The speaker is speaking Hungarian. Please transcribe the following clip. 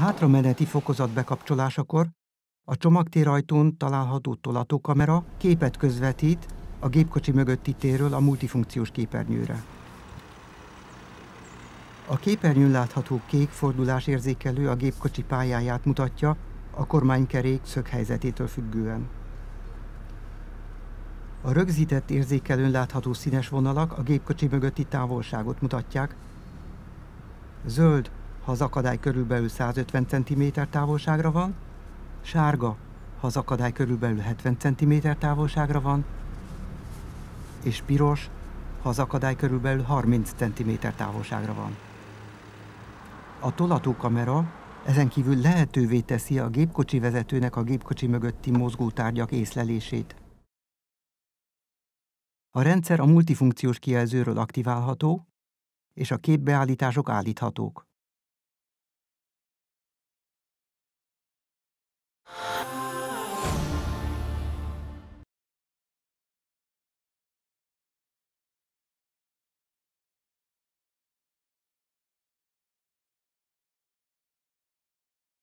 hátrameneti fokozat bekapcsolásakor a csomagtérajtón található tolatókamera képet közvetít a gépkocsi mögötti térről a multifunkciós képernyőre. A képernyőn látható kék fordulásérzékelő a gépkocsi pályáját mutatja a kormánykerék szöghelyzetétől függően. A rögzített érzékelőn látható színes vonalak a gépkocsi mögötti távolságot mutatják. Zöld, ha az akadály körülbelül 150 cm távolságra van, sárga, ha az akadály körülbelül 70 cm távolságra van, és piros, ha az akadály körülbelül 30 cm távolságra van. A kamera ezen kívül lehetővé teszi a gépkocsi vezetőnek a gépkocsi mögötti mozgótárgyak észlelését. A rendszer a multifunkciós kijelzőről aktiválható, és a képbeállítások állíthatók.